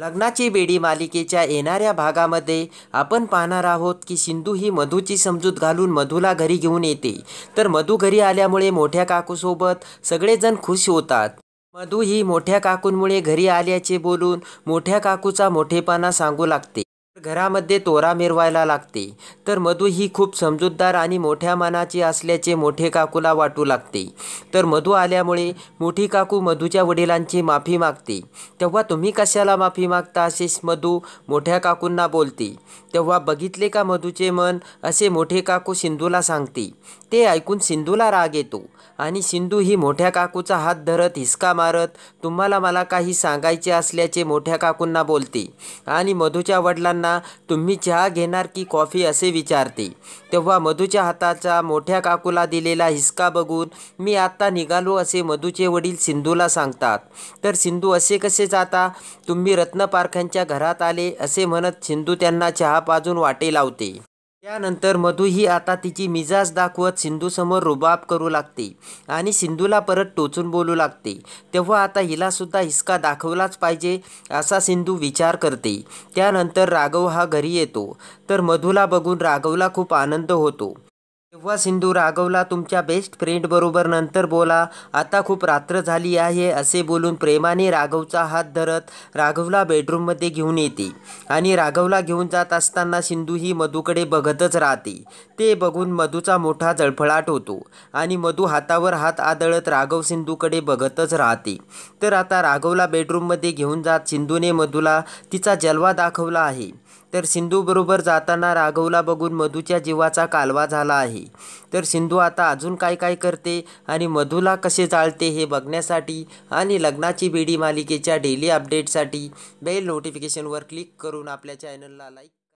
लग्नाची बेडी मालिकेच्या येणाऱ्या भागामध्ये आपण पाहणार आहोत की सिंधू ही मधूची समजूत घालून मधूला घरी घेऊन येते तर मधू घरी आल्यामुळे मोठ्या काकूसोबत सगळेजण खुश होतात मधू ही मोठ्या काकूंमुळे घरी आल्याचे बोलून मोठ्या काकूचा मोठेपणा सांगू लागते घरामध्ये तोरा मिरवायला लागते तर मधू ही खूप समजूतदार आणि मोठ्या मानाची असल्याचे मोठे काकूला वाटू लागते तर मधू आल्यामुळे मोठी काकू मधूच्या वडिलांची माफी मागते तेव्हा तुम्ही कशाला माफी मागता असे मधू मोठ्या काकूंना बोलते तेव्हा बघितले का मधूचे मन असे मोठे काकू सिंधूला सांगते ते ऐकून सिंधूला राग येतो आणि सिंधू ही मोठ्या काकूचा हात धरत हिसका मारत तुम्हाला मला काही सांगायचे असल्याचे मोठ्या काकूंना बोलते आणि मधूच्या वडिलांना असताना तुम्ही चहा घेणार की कॉफी असे विचारते तेव्हा मधूच्या हाताचा मोठ्या काकूला दिलेला हिसका बघून मी आत्ता निघालो असे मधूचे वडील सिंधूला सांगतात तर सिंधू असे कसे जाता तुम्ही रत्नपारख्यांच्या घरात आले असे म्हणत सिंधू त्यांना चहा पाजून वाटे लावते त्यानंतर मधू ही आता तिची मिजाज दाखवत सिंधूसमोर रुबाब करू लागते आणि सिंधूला परत टोचून बोलू लागते तेव्हा आता हिलासुद्धा हिसका दाखवलाच पाहिजे असा सिंधू विचार करते त्यानंतर राघव हा घरी येतो तर मधूला बघून राघवला खूप आनंद होतो तेव्हा सिंधू राघवला तुमच्या बेस्ट फ्रेंडबरोबर नंतर बोला आता खूप रात्र झाली आहे असे बोलून प्रेमाने राघवचा हात धरत राघवला बेडरूममध्ये घेऊन येते आणि राघवला घेऊन जात असताना सिंधू ही मधूकडे बघतच राहते ते बघून मधूचा मोठा जळफळाट होतो आणि मधू हातावर हात आदळत राघव सिंधूकडे बघतच राहते तर आता राघवला बेडरूममध्ये घेऊन जात सिंधूने मधूला तिचा जलवा दाखवला आहे तर सिंधूबरोबर जाताना राघवला बघून मधूच्या जीवाचा कालवा झाला आहे तर सिंधू आता अजून काय काय करते आणि मधूला कसे जाळते हे बघण्यासाठी आणि लग्नाची बेडी मालिकेच्या डेली अपडेटसाठी बेल नोटिफिकेशनवर क्लिक करून आपल्या चॅनलला लाईक